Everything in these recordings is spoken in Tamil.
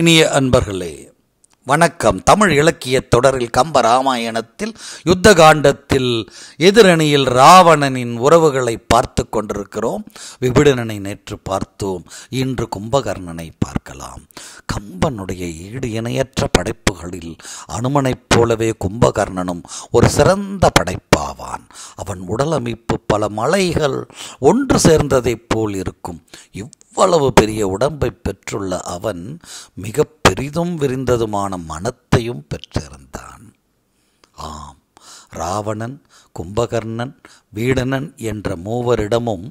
இனிய அன்பர்களே வணக்கம் தமிழ் இலக்கிய தொடரில் கம்ப ராமாயணத்தில் யுத்த காண்டத்தில் எதிரணியில் ராவணனின் உறவுகளை பார்த்து கொண்டிருக்கிறோம் விபிடனனை நேற்று பார்த்தோம் இன்று கும்பகர்ணனை பார்க்கலாம் கம்பனுடைய ஈடு இணையற்ற படைப்புகளில் அனுமனைப் போலவே கும்பகர்ணனும் ஒரு சிறந்த படைப்பாவான் அவன் உடலமைப்பு பல மலைகள் ஒன்று சேர்ந்ததைப் போல் இருக்கும் இவ் அவ்வளவு பெரிய உடம்பை பெற்றுள்ள அவன் மிக பெரிதும் விரிந்ததுமான மனத்தையும் பெற்றிருந்தான் ஆம் ராவணன் கும்பகர்ணன் வீடனன் என்ற மூவரிடமும்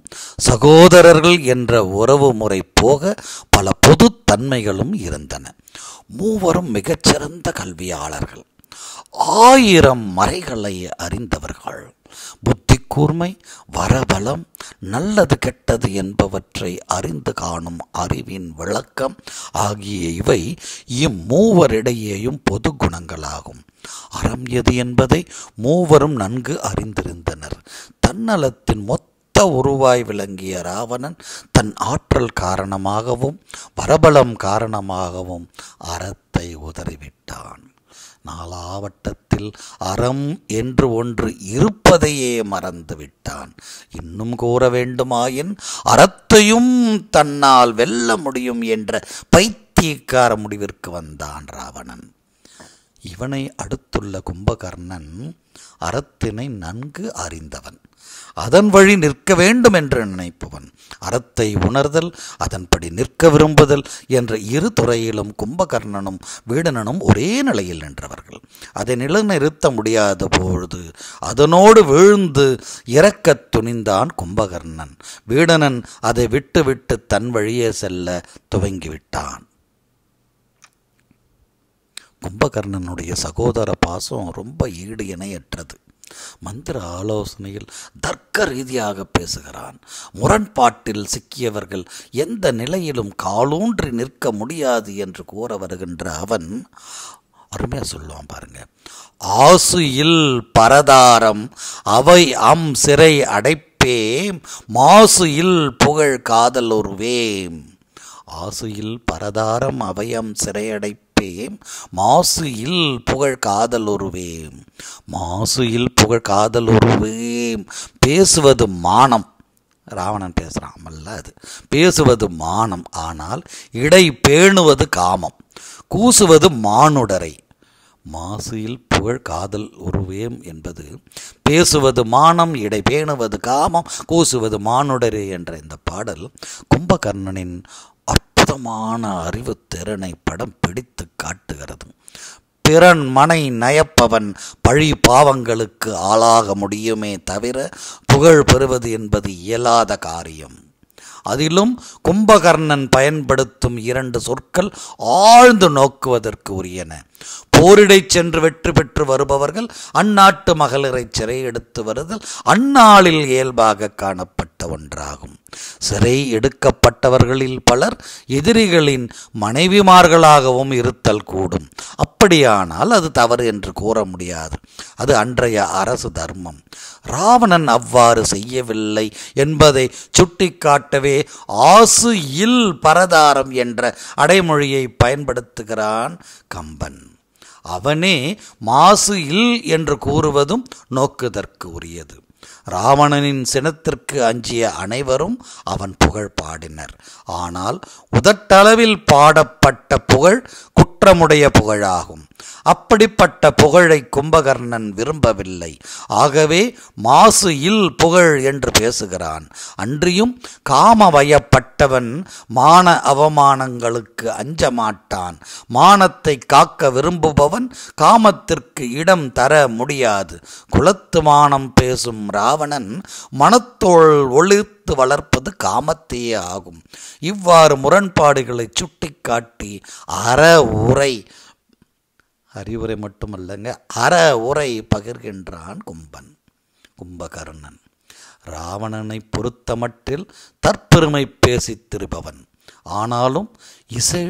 சகோதரர்கள் என்ற உறவு முறை போக பல பொது தன்மைகளும் இருந்தன மூவரும் மிகச்சிறந்த கல்வியாளர்கள் ஆயிரம் மறைகளை அறிந்தவர்கள் புத்தி கூர்மை வரபலம் நல்லது கெட்டது என்பவற்றை அறிந்து காணும் அறிவின் விளக்கம் ஆகிய இவை இம்மூவரிடையேயும் பொது குணங்களாகும் அறம் எது என்பதை மூவரும் நன்கு அறிந்திருந்தனர் தன்னலத்தின் மொத்த உருவாய் விளங்கிய ராவணன் தன் ஆற்றல் காரணமாகவும் பரபலம் காரணமாகவும் அறத்தை உதறிவிட்டான் நாலாவட்டத்தில் அறம் என்று ஒன்று இருப்பதையே மறந்துவிட்டான் இன்னும் கூற வேண்டுமாயின் அறத்தையும் தன்னால் வெல்ல முடியும் என்ற பைத்தியக்கார முடிவிற்கு வந்தான் ராவணன் இவனை அடுத்துள்ள கும்பகர்ணன் அறத்தினை நன்கு அறிந்தவன் அதன் வழி நிற்க வேண்டும் என்று நினைப்பவன் அறத்தை உணர்தல் அதன்படி நிற்க விரும்புதல் என்ற இரு துறையிலும் கும்பகர்ணனும் வீடனனும் ஒரே நிலையில் நின்றவர்கள் அதை நிலைநிறுத்த முடியாத பொழுது அதனோடு வீழ்ந்து இறக்கத் துணிந்தான் கும்பகர்ணன் வீடனன் அதை விட்டுவிட்டு தன் வழியே செல்ல துவங்கிவிட்டான் கும்பகர்ணனுடைய சகோதர பாசம் ரொம்ப ஈடு இணையற்றது மந்திர ஆலோசனையில் தர்க்க ரீதியாக பேசுகிறான் முரண்பாட்டில் சிக்கியவர்கள் எந்த நிலையிலும் காலூன்றி நிற்க முடியாது என்று கூற வருகின்ற அவன் அருமையாக சொல்லுவான் பாருங்க ஆசுயில் பரதாரம் அவை அம் சிறை மாசு மாசுயில் புகழ் காதல் ஒருவேம் ஆசுயில் பரதாரம் அவயம் சிறையடைப்பே மதிப்பேம் மாசு இல் புகழ் காதல் உருவேம் மாசு இல் புகழ் காதல் உருவேம் பேசுவது மானம் ராவணன் பேசுகிறான் அமல்ல அது பேசுவது மானம் ஆனால் இடை பேணுவது காமம் கூசுவது மானுடரை மாசியில் புகழ் காதல் உருவேம் என்பது பேசுவது மானம் இடை பேணுவது காமம் கூசுவது மானுடரே என்ற இந்த பாடல் கும்பகர்ணனின் அற்புதமான அறிவு திறனை படம் பிடித்து காட்டுகிறது பிறன் மனை நயப்பவன் பழி பாவங்களுக்கு ஆளாக முடியுமே தவிர புகழ் பெறுவது என்பது இயலாத காரியம் அதிலும் கும்பகர்ணன் பயன்படுத்தும் இரண்டு சொற்கள் ஆழ்ந்து நோக்குவதற்கு உரியன போரிடை சென்று வெற்றி பெற்று வருபவர்கள் அந்நாட்டு மகளிரை சிறை எடுத்து வருதல் அந்நாளில் இயல்பாக காணப்பட்ட ஒன்றாகும் சிறை எடுக்கப்பட்டவர்களில் பலர் எதிரிகளின் மனைவிமார்களாகவும் இருத்தல் கூடும் அப்படியானால் அது தவறு என்று கூற முடியாது அது அன்றைய அரசு தர்மம் ராவணன் அவ்வாறு செய்யவில்லை என்பதை சுட்டிக்காட்டவே ஆசு இல் பரதாரம் என்ற அடைமொழியை பயன்படுத்துகிறான் கம்பன் அவனே மாசு இல் என்று கூறுவதும் நோக்குதற்கு உரியது ராவணனின் சினத்திற்கு அஞ்சிய அனைவரும் அவன் புகழ் பாடினர் ஆனால் உதட்டளவில் பாடப்பட்ட புகழ் குற்றமுடைய புகழாகும் அப்படிப்பட்ட புகழை கும்பகர்ணன் விரும்பவில்லை ஆகவே மாசு இல் புகழ் என்று பேசுகிறான் அன்றியும் காமவயப்பட்டவன் மான அவமானங்களுக்கு அஞ்ச மாட்டான் மானத்தை காக்க விரும்புபவன் காமத்திற்கு இடம் தர முடியாது குலத்து மானம் பேசும் ராவணன் மனத்தோள் ஒளித்து வளர்ப்பது காமத்தையே ஆகும் இவ்வாறு முரண்பாடுகளை சுட்டிக்காட்டி அற உரை அறிவுரை மட்டுமல்லங்க அற உரை பகிர்கின்றான் கும்பன் கும்பகர்ணன் ராவணனை மட்டில் தற்பெருமை பேசித் திருபவன் ஆனாலும் இசை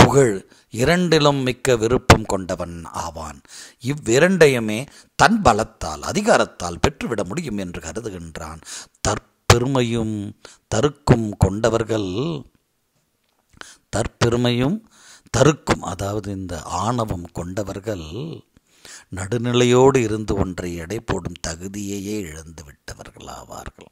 புகழ் இரண்டிலும் மிக்க விருப்பம் கொண்டவன் ஆவான் இவ்விரண்டையுமே தன் பலத்தால் அதிகாரத்தால் பெற்றுவிட முடியும் என்று கருதுகின்றான் தற்பெருமையும் தருக்கும் கொண்டவர்கள் தற்பெருமையும் தருக்கும் அதாவது இந்த ஆணவம் கொண்டவர்கள் நடுநிலையோடு இருந்து ஒன்றை எடை போடும் தகுதியையே இழந்து விட்டவர்களாவார்கள்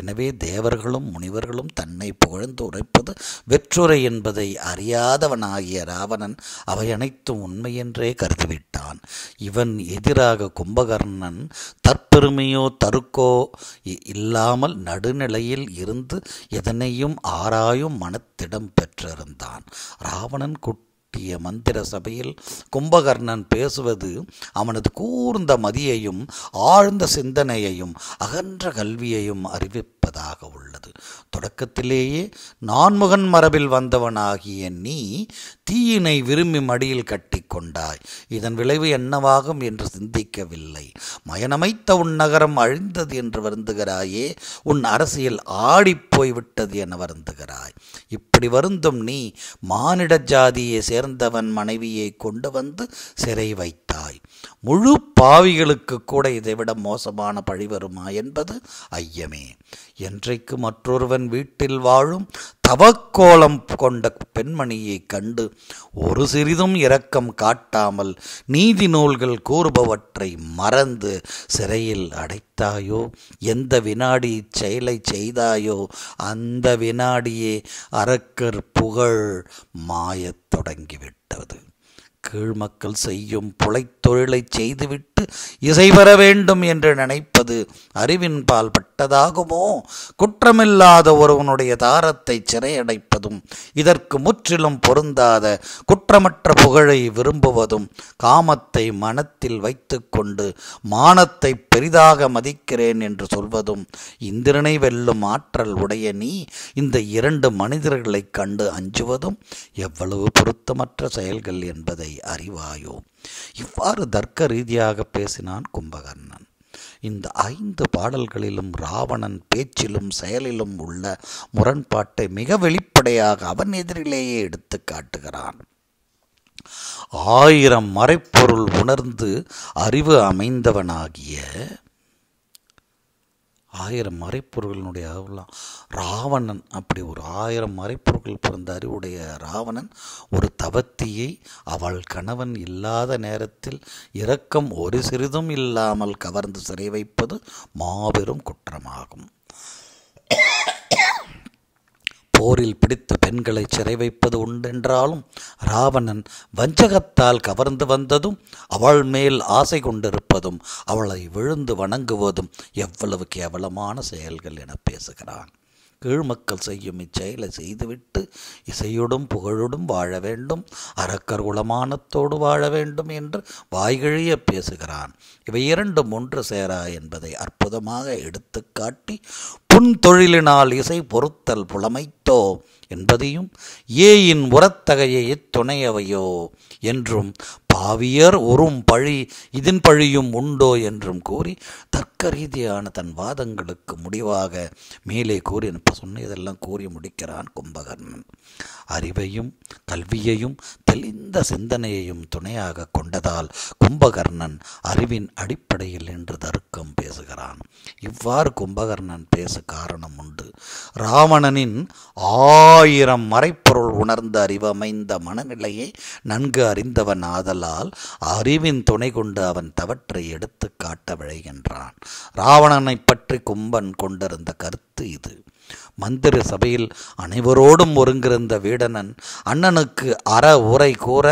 எனவே தேவர்களும் முனிவர்களும் தன்னை புகழ்ந்து உரைப்பது வெற்றுரை என்பதை அறியாதவனாகிய ராவணன் அவை அனைத்தும் உண்மையென்றே கருதிவிட்டான் இவன் எதிராக கும்பகர்ணன் தற்பெருமையோ தருக்கோ இல்லாமல் நடுநிலையில் இருந்து எதனையும் ஆராயும் மனத்திடம் பெற்றிருந்தான் ராவணன் குட் கட்டிய மந்திர சபையில் கும்பகர்ணன் பேசுவது அவனது கூர்ந்த மதியையும் ஆழ்ந்த சிந்தனையையும் அகன்ற கல்வியையும் அறிவிப்ப இருப்பதாக உள்ளது தொடக்கத்திலேயே நான்முகன் மரபில் வந்தவனாகிய நீ தீயினை விரும்பி மடியில் கட்டி கொண்டாய் இதன் விளைவு என்னவாகும் என்று சிந்திக்கவில்லை மயனமைத்த உன் நகரம் அழிந்தது என்று வருந்துகிறாயே உன் அரசியல் ஆடிப்போய் விட்டது என வருந்துகிறாய் இப்படி வருந்தும் நீ மானிட ஜாதியை சேர்ந்தவன் மனைவியை கொண்டு வந்து சிறை வைத்த தாய் முழு பாவிகளுக்கு கூட இதைவிட மோசமான பழி வருமா என்பது ஐயமே என்றைக்கு மற்றொருவன் வீட்டில் வாழும் தவக்கோலம் கொண்ட பெண்மணியை கண்டு ஒரு சிறிதும் இரக்கம் காட்டாமல் நீதி நூல்கள் கூறுபவற்றை மறந்து சிறையில் அடைத்தாயோ எந்த வினாடி செயலை செய்தாயோ அந்த வினாடியே அரக்கர் புகழ் மாயத் தொடங்கிவிட்டது கீழ் மக்கள் செய்யும் புழைத்தொழிலை செய்துவிட்டு இசை பெற வேண்டும் என்று நினைப்பது பால் பட்டதாகுமோ குற்றமில்லாத ஒருவனுடைய தாரத்தை சிறையடைப்பதும் இதற்கு முற்றிலும் பொருந்தாத குற்றமற்ற புகழை விரும்புவதும் காமத்தை மனத்தில் வைத்துக்கொண்டு மானத்தை பெரிதாக மதிக்கிறேன் என்று சொல்வதும் இந்திரனை வெல்லும் ஆற்றல் உடைய நீ இந்த இரண்டு மனிதர்களைக் கண்டு அஞ்சுவதும் எவ்வளவு பொருத்தமற்ற செயல்கள் என்பதை நீ அறிவாயோ இவ்வாறு தர்க்க ரீதியாக பேசினான் கும்பகர்ணன் இந்த ஐந்து பாடல்களிலும் ராவணன் பேச்சிலும் செயலிலும் உள்ள முரண்பாட்டை மிக வெளிப்படையாக அவன் எதிரிலேயே எடுத்து காட்டுகிறான் ஆயிரம் மறைப்பொருள் உணர்ந்து அறிவு அமைந்தவனாகிய ஆயிரம் மறைப்பொருள்களுடைய அளவுலாம் ராவணன் அப்படி ஒரு ஆயிரம் மறைப்பொருள் பிறந்த அறிவுடைய ராவணன் ஒரு தவத்தியை அவள் கணவன் இல்லாத நேரத்தில் இரக்கம் ஒரு சிறிதும் இல்லாமல் கவர்ந்து சிறை வைப்பது மாபெரும் குற்றமாகும் போரில் பிடித்து பெண்களை சிறை வைப்பது உண்டென்றாலும் ராவணன் வஞ்சகத்தால் கவர்ந்து வந்ததும் அவள் மேல் ஆசை கொண்டிருப்பதும் அவளை விழுந்து வணங்குவதும் எவ்வளவு கேவலமான செயல்கள் என பேசுகிறான் கீழ்மக்கள் செய்யும் இச்செயலை செய்துவிட்டு இசையுடும் புகழுடும் வாழ வேண்டும் அரக்கர் குலமானத்தோடு வாழ வேண்டும் என்று வாய்கிழிய பேசுகிறான் இவை இரண்டும் ஒன்று சேரா என்பதை அற்புதமாக எடுத்துக்காட்டி புன்தொழிலினால் இசை பொருத்தல் புலமைத்தோ என்பதையும் ஏயின் உரத்தகைய இத்துணையவையோ என்றும் பாவியர் ஒரும் பழி இதன் பழியும் உண்டோ என்றும் கூறி தர்க்க ரீதியான தன் வாதங்களுக்கு முடிவாக மேலே கூறி என்ப சொன்ன இதெல்லாம் கூறி முடிக்கிறான் கும்பகர்ணன் அறிவையும் கல்வியையும் தெளிந்த சிந்தனையையும் துணையாக கொண்டதால் கும்பகர்ணன் அறிவின் அடிப்படையில் என்று தருக்கம் பேசுகிறான் இவ்வாறு கும்பகர்ணன் பேச காரணம் உண்டு ராவணனின் ஆயிரம் மறைப்பொருள் உணர்ந்த அறிவமைந்த மனநிலையை நன்கு அறிந்தவன் ஆதலால் அறிவின் துணை கொண்டு அவன் தவற்றை எடுத்து காட்ட விழைகின்றான் ராவணனை பற்றி கும்பன் கொண்டிருந்த கருத்து இது மந்திர சபையில் அனைவரோடும் ஒருங்கிருந்த வீடனன் அண்ணனுக்கு அற உரை கூற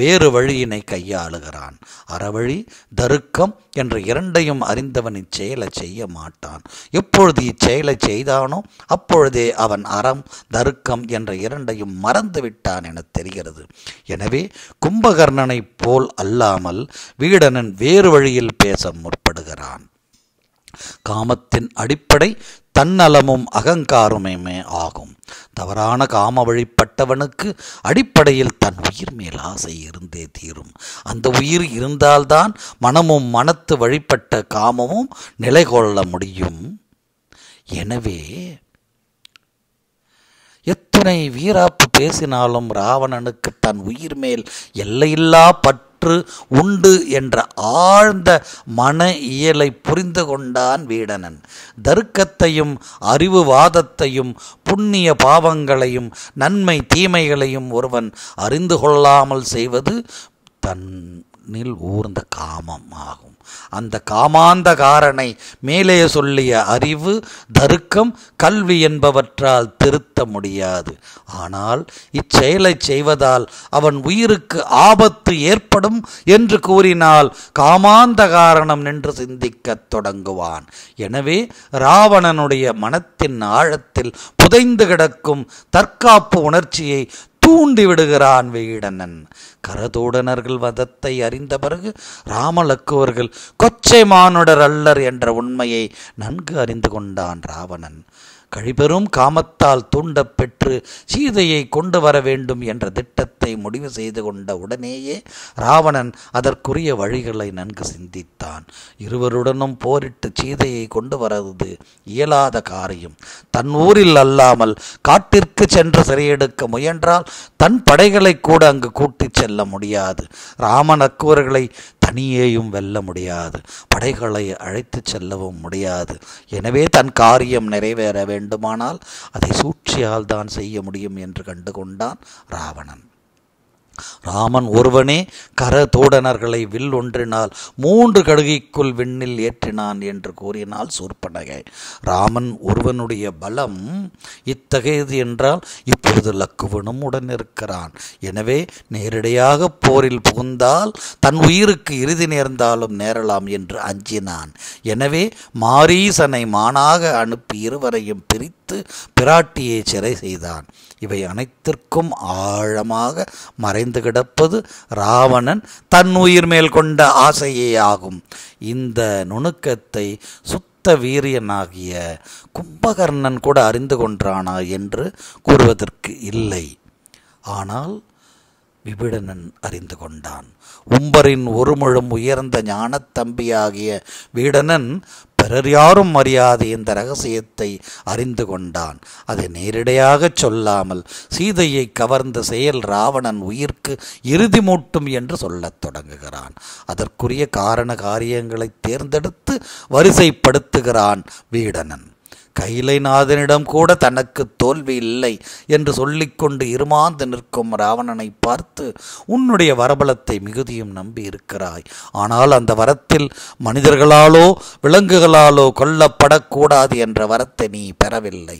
வேறு வழியினை கையாளுகிறான் அறவழி தருக்கம் என்ற இரண்டையும் அறிந்தவன் இச்செயலை செய்ய மாட்டான் எப்பொழுது இச்செயலை செய்தானோ அப்பொழுதே அவன் அறம் தருக்கம் என்ற இரண்டையும் மறந்து விட்டான் என தெரிகிறது எனவே கும்பகர்ணனைப் போல் அல்லாமல் வீடனன் வேறு வழியில் பேச முற்படுகிறான் காமத்தின் அடிப்படை தன்னலமும் அகங்காரமுமே ஆகும் தவறான காம வழிப்பட்டவனுக்கு அடிப்படையில் தன் உயிர் மேல் ஆசை இருந்தே தீரும் அந்த உயிர் இருந்தால்தான் மனமும் மனத்து வழிபட்ட காமமும் நிலை கொள்ள முடியும் எனவே எத்தனை வீராப்பு பேசினாலும் ராவணனுக்கு தன் உயிர் மேல் எல்லையில்லா பற்று சுற்று உண்டு என்ற ஆழ்ந்த மன இயலை புரிந்து கொண்டான் வீடனன் தர்க்கத்தையும் அறிவுவாதத்தையும் புண்ணிய பாவங்களையும் நன்மை தீமைகளையும் ஒருவன் அறிந்து கொள்ளாமல் செய்வது தன் நில் ஊர்ந்த காமம் ஆகும் அந்த காமாந்த காரனை மேலே சொல்லிய அறிவு தருக்கம் கல்வி என்பவற்றால் திருத்த முடியாது ஆனால் இச்செயலை செய்வதால் அவன் உயிருக்கு ஆபத்து ஏற்படும் என்று கூறினால் காமாந்த காரணம் நின்று சிந்திக்கத் தொடங்குவான் எனவே ராவணனுடைய மனத்தின் ஆழத்தில் புதைந்து கிடக்கும் தற்காப்பு உணர்ச்சியை தூண்டி விடுகிறான் வீடனன் கரதோடனர்கள் வதத்தை அறிந்த பிறகு ராமலக்குவர்கள் கொச்சை மானுடர் அல்லர் என்ற உண்மையை நன்கு அறிந்து கொண்டான் ராவணன் கழிபெரும் காமத்தால் தூண்டப்பெற்று சீதையை கொண்டு வர வேண்டும் என்ற திட்டத்தை முடிவு செய்து கொண்ட உடனேயே ராவணன் அதற்குரிய வழிகளை நன்கு சிந்தித்தான் இருவருடனும் போரிட்டு சீதையை கொண்டு வரது இயலாத காரியம் தன் ஊரில் அல்லாமல் காட்டிற்கு சென்று சிறையெடுக்க முயன்றால் தன் படைகளை கூட அங்கு கூட்டிச் செல்ல முடியாது ராமன் அக்குவர்களை தனியேயும் வெல்ல முடியாது படைகளை அழைத்து செல்லவும் முடியாது எனவே தன் காரியம் நிறைவேற வேண்டுமானால் அதை சூழ்ச்சியால் தான் செய்ய முடியும் என்று கண்டுகொண்டான் ராவணன் ராமன் ஒருவனே கரதோடனர்களை வில் ஒன்றினால் மூன்று கடுகைக்குள் விண்ணில் ஏற்றினான் என்று கூறினால் சூர்பனகை ராமன் ஒருவனுடைய பலம் இத்தகையது என்றால் இப்பொழுது லக்குவனும் உடன் இருக்கிறான் எனவே நேரடியாக போரில் புகுந்தால் தன் உயிருக்கு இறுதி நேர்ந்தாலும் நேரலாம் என்று அஞ்சினான் எனவே மாரீசனை மானாக அனுப்பி இருவரையும் பிரித்து வைத்து பிராட்டியை சிறை செய்தான் இவை அனைத்திற்கும் ஆழமாக மறைந்து கிடப்பது ராவணன் தன் உயிர் மேல் கொண்ட ஆசையே ஆகும் இந்த நுணுக்கத்தை சுத்த வீரியனாகிய கும்பகர்ணன் கூட அறிந்து கொன்றானா என்று கூறுவதற்கு இல்லை ஆனால் விபிடனன் அறிந்து கொண்டான் உம்பரின் ஒரு உயர்ந்த ஞானத்தம்பியாகிய வீடனன் பிறர் யாரும் அறியாது இந்த ரகசியத்தை அறிந்து கொண்டான் அதை நேரிடையாகச் சொல்லாமல் சீதையை கவர்ந்த செயல் ராவணன் உயிர்க்கு இறுதி மூட்டும் என்று சொல்லத் தொடங்குகிறான் அதற்குரிய காரண காரியங்களை தேர்ந்தெடுத்து வரிசைப்படுத்துகிறான் வீடனன் கைலைநாதனிடம் கூட தனக்கு தோல்வி இல்லை என்று சொல்லிக்கொண்டு இருமாந்து நிற்கும் ராவணனை பார்த்து உன்னுடைய வரபலத்தை மிகுதியும் நம்பி இருக்கிறாய் ஆனால் அந்த வரத்தில் மனிதர்களாலோ விலங்குகளாலோ கொல்லப்படக்கூடாது என்ற வரத்தை நீ பெறவில்லை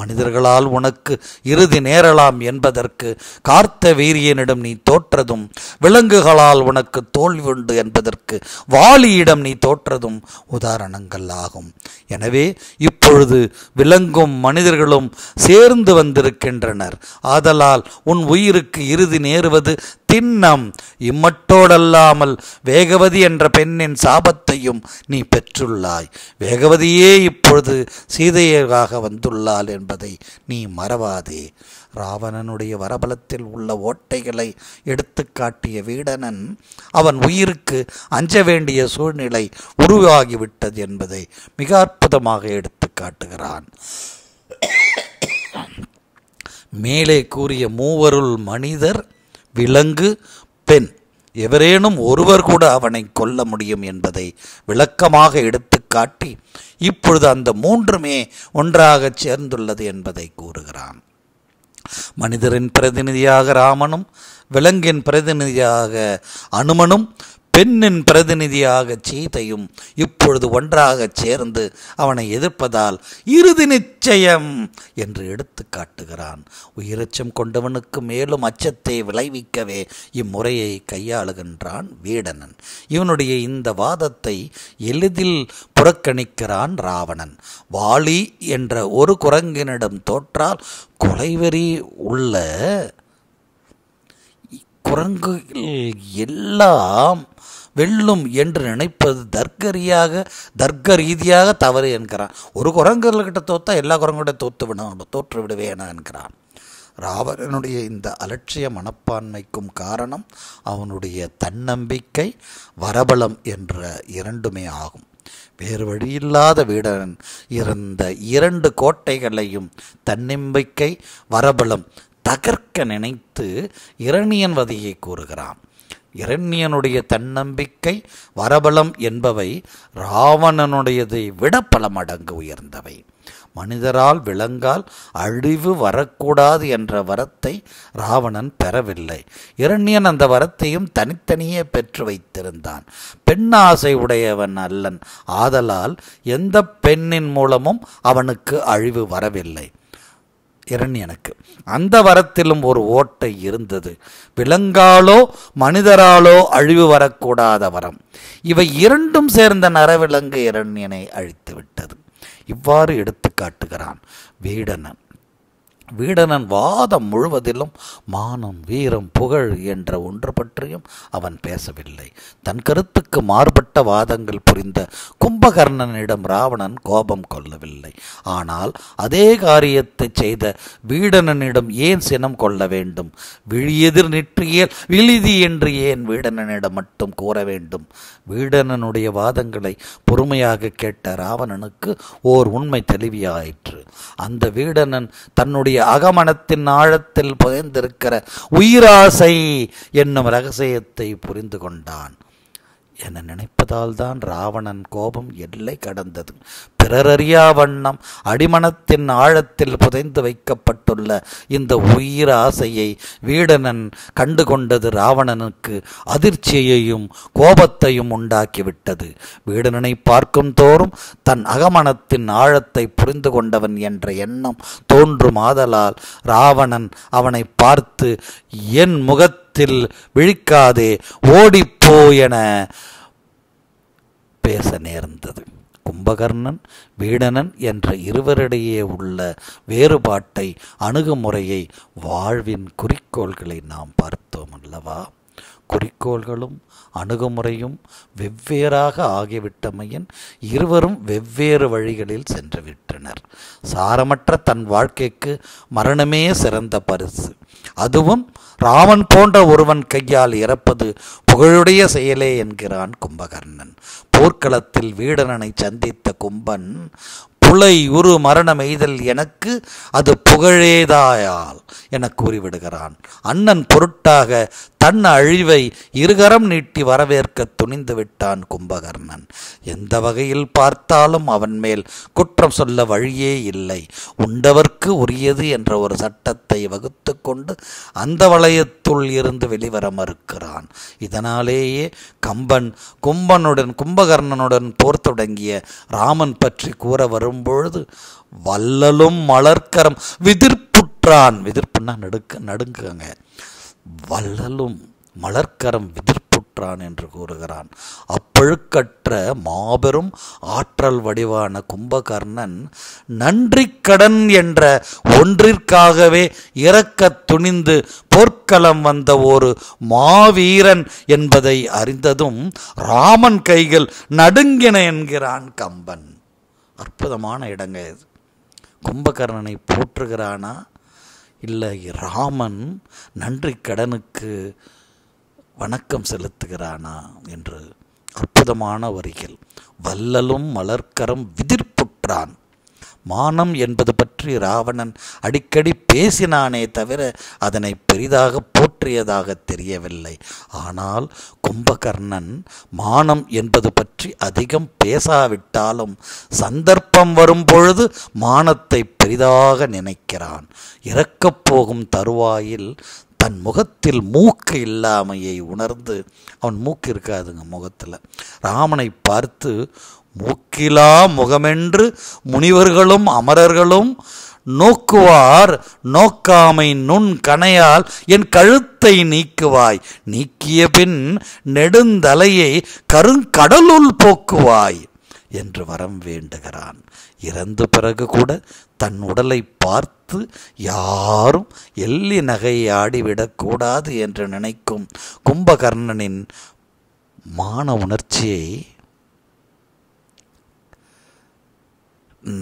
மனிதர்களால் உனக்கு இறுதி நேரலாம் என்பதற்கு கார்த்த வீரியனிடம் நீ தோற்றதும் விலங்குகளால் உனக்கு தோல்வி உண்டு என்பதற்கு வாலியிடம் நீ தோற்றதும் உதாரணங்கள் ஆகும் எனவே இப்பொழுது இருந்து விளங்கும் மனிதர்களும் சேர்ந்து வந்திருக்கின்றனர் ஆதலால் உன் உயிருக்கு இறுதி நேருவது திண்ணம் இம்மட்டோடல்லாமல் வேகவதி என்ற பெண்ணின் சாபத்தையும் நீ பெற்றுள்ளாய் வேகவதியே இப்பொழுது சீதையாக வந்துள்ளாள் என்பதை நீ மறவாதே ராவணனுடைய வரபலத்தில் உள்ள ஓட்டைகளை எடுத்துக்காட்டிய வீடனன் அவன் உயிருக்கு அஞ்ச வேண்டிய சூழ்நிலை உருவாகிவிட்டது என்பதை மிக அற்புதமாக எடுத்து காட்டுகிறான் மேலே கூறிய மூவருள் மனிதர் விலங்கு பெண் எவரேனும் ஒருவர் கூட அவனை கொல்ல முடியும் என்பதை விளக்கமாக எடுத்து காட்டி இப்பொழுது அந்த மூன்றுமே ஒன்றாக சேர்ந்துள்ளது என்பதை கூறுகிறான் மனிதரின் பிரதிநிதியாக ராமனும் விலங்கின் பிரதிநிதியாக அனுமனும் பெண்ணின் பிரதிநிதியாக சீதையும் இப்பொழுது ஒன்றாக சேர்ந்து அவனை எதிர்ப்பதால் இறுதி நிச்சயம் என்று எடுத்து காட்டுகிறான் உயிரச்சம் கொண்டவனுக்கு மேலும் அச்சத்தை விளைவிக்கவே இம்முறையை கையாளுகின்றான் வீடனன் இவனுடைய இந்த வாதத்தை எளிதில் புறக்கணிக்கிறான் ராவணன் வாலி என்ற ஒரு குரங்கினிடம் தோற்றால் கொலைவெறி உள்ள குரங்குகள் எல்லாம் வெல்லும் என்று நினைப்பது தர்க்கரியாக தர்க்க ரீதியாக தவறு என்கிறான் ஒரு குரங்குகள்கிட்ட தோத்தா எல்லா குரங்குகிட்ட தோத்து விடணும் தோற்று விடுவேனா என்கிறான் ராவணனுடைய இந்த அலட்சிய மனப்பான்மைக்கும் காரணம் அவனுடைய தன்னம்பிக்கை வரபலம் என்ற இரண்டுமே ஆகும் வேறு வழியில்லாத வீடன் இருந்த இரண்டு கோட்டைகளையும் தன்னம்பிக்கை வரபலம் தகர்க்க நினைத்து இரணியன் வதியை கூறுகிறான் இரண்யனுடைய தன்னம்பிக்கை வரபலம் என்பவை ராவணனுடையதை விட பல மடங்கு உயர்ந்தவை மனிதரால் விலங்கால் அழிவு வரக்கூடாது என்ற வரத்தை ராவணன் பெறவில்லை இரண்யன் அந்த வரத்தையும் தனித்தனியே பெற்று வைத்திருந்தான் பெண் ஆசை உடையவன் அல்லன் ஆதலால் எந்த பெண்ணின் மூலமும் அவனுக்கு அழிவு வரவில்லை இரண்யனுக்கு அந்த வரத்திலும் ஒரு ஓட்டை இருந்தது விலங்காலோ மனிதராலோ அழிவு வரக்கூடாத வரம் இவை இரண்டும் சேர்ந்த நரவிலங்கு இரண்யனை அழித்து விட்டது இவ்வாறு எடுத்து காட்டுகிறான் வீடனன் வீடனன் வாதம் முழுவதிலும் மானம் வீரம் புகழ் என்ற ஒன்று பற்றியும் அவன் பேசவில்லை தன் கருத்துக்கு மாறுபட்ட வாதங்கள் புரிந்த கும்பகர்ணனிடம் ராவணன் கோபம் கொள்ளவில்லை ஆனால் அதே காரியத்தை செய்த வீடனனிடம் ஏன் சினம் கொள்ள வேண்டும் விழியெதிர் நிற்றியல் விழுதி என்று ஏன் வீடனனிடம் மட்டும் கூற வேண்டும் வீடனனுடைய வாதங்களை பொறுமையாக கேட்ட ராவணனுக்கு ஓர் உண்மை தெளிவியாயிற்று அந்த வீடனன் தன்னுடைய நம்முடைய அகமனத்தின் ஆழத்தில் புதைந்திருக்கிற உயிராசை என்னும் ரகசியத்தை புரிந்து கொண்டான் என நினைப்பதால் தான் ராவணன் கோபம் எல்லை கடந்தது பிறரறியா வண்ணம் அடிமனத்தின் ஆழத்தில் புதைந்து வைக்கப்பட்டுள்ள இந்த உயிர் ஆசையை வீடனன் கண்டுகொண்டது ராவணனுக்கு அதிர்ச்சியையும் கோபத்தையும் உண்டாக்கிவிட்டது வீடனனை பார்க்கும் தோறும் தன் அகமனத்தின் ஆழத்தை புரிந்து கொண்டவன் என்ற எண்ணம் தோன்றும் ஆதலால் ராவணன் அவனை பார்த்து என் முகத்தில் விழிக்காதே ஓடி போ என பேச நேர்ந்தது கும்பகர்ணன் வீடனன் என்ற இருவரிடையே உள்ள வேறுபாட்டை அணுகுமுறையை வாழ்வின் குறிக்கோள்களை நாம் பார்த்தோம் அல்லவா குறிக்கோள்களும் அணுகுமுறையும் வெவ்வேறாக ஆகிவிட்டமையின் இருவரும் வெவ்வேறு வழிகளில் சென்றுவிட்டனர் சாரமற்ற தன் வாழ்க்கைக்கு மரணமே சிறந்த பரிசு அதுவும் ராமன் போன்ற ஒருவன் கையால் இறப்பது புகழுடைய செயலே என்கிறான் கும்பகர்ணன் போர்க்களத்தில் வீடனனை சந்தித்த கும்பன் புலை உரு மரணம் எய்தல் எனக்கு அது புகழேதாயால் என கூறிவிடுகிறான் அண்ணன் பொருட்டாக தன் அழிவை இருகரம் நீட்டி வரவேற்க துணிந்து விட்டான் கும்பகர்ணன் எந்த வகையில் பார்த்தாலும் அவன் மேல் குற்றம் சொல்ல வழியே இல்லை உண்டவர்க்கு உரியது என்ற ஒரு சட்டத்தை வகுத்து கொண்டு அந்த வளையத்துள் இருந்து வெளிவர மறுக்கிறான் இதனாலேயே கம்பன் கும்பனுடன் கும்பகர்ணனுடன் போர் தொடங்கிய ராமன் பற்றி கூற வரும்பொழுது வல்லலும் மலர்க்கரம் விதிர்ப்புற்றான் விதிர்ப்புன்னா நடுக்க நடுங்குங்க வள்ளலும் மலர்க்கரம் விதிர்ப்புற்றான் என்று கூறுகிறான் அப்பழுக்கற்ற மாபெரும் ஆற்றல் வடிவான கும்பகர்ணன் நன்றி கடன் என்ற ஒன்றிற்காகவே இறக்க துணிந்து போர்க்களம் வந்த ஒரு மாவீரன் என்பதை அறிந்ததும் ராமன் கைகள் நடுங்கின என்கிறான் கம்பன் அற்புதமான இடங்க இது கும்பகர்ணனை போற்றுகிறானா இல்லை ராமன் நன்றி கடனுக்கு வணக்கம் செலுத்துகிறானா என்று அற்புதமான வரிகள் வல்லலும் மலர்க்கரம் விதிர்ப்புற்றான் மானம் என்பது பற்றி ராவணன் அடிக்கடி பேசினானே தவிர அதனை பெரிதாக போற்றியதாக தெரியவில்லை ஆனால் கும்பகர்ணன் மானம் என்பது பற்றி அதிகம் பேசாவிட்டாலும் சந்தர்ப்பம் வரும் பொழுது மானத்தை பெரிதாக நினைக்கிறான் இறக்கப் போகும் தருவாயில் தன் முகத்தில் மூக்கு இல்லாமையை உணர்ந்து அவன் மூக்கு இருக்காதுங்க முகத்தில் ராமனை பார்த்து மூக்கிலா முகமென்று முனிவர்களும் அமரர்களும் நோக்குவார் நோக்காமை நுண் கணையால் என் கழுத்தை நீக்குவாய் நீக்கிய பின் நெடுந்தலையை கருங்கடலுள் போக்குவாய் என்று வரம் வேண்டுகிறான் இறந்த பிறகு கூட தன் உடலை பார்த்து யாரும் எள்ளி நகையாடிவிடக்கூடாது என்று நினைக்கும் கும்பகர்ணனின் மான உணர்ச்சியை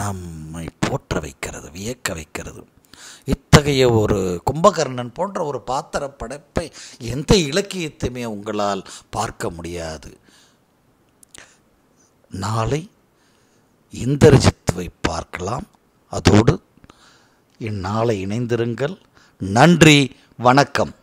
நம்மை போற்ற வைக்கிறது வியக்க வைக்கிறது இத்தகைய ஒரு கும்பகர்ணன் போன்ற ஒரு பாத்திர படைப்பை எந்த இலக்கியத்தையுமே உங்களால் பார்க்க முடியாது நாளை இந்திரஜித்துவை பார்க்கலாம் அதோடு இந்நாளை இணைந்திருங்கள் நன்றி வணக்கம்